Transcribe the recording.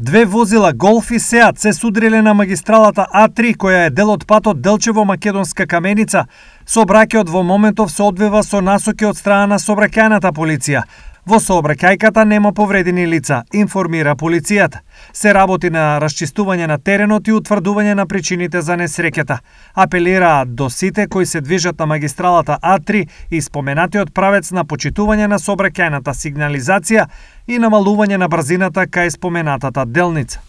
Две возила Голф и Сеат се судриле на магистралата А3, која е дел од патот Делчево-Македонска каменица. Собракеот во моментов се одвива со насоки од страна на собраќајната полиција. Во сообраќајката нема повредени лица, информира полицијата. Се работи на расчистување на теренот и утврдување на причините за несреќата. Апелираат до сите кои се движат на магистралата А3 и споменатиот правец на почитување на сообраќајната сигнализација и намалување на брзината кај споменатата делница.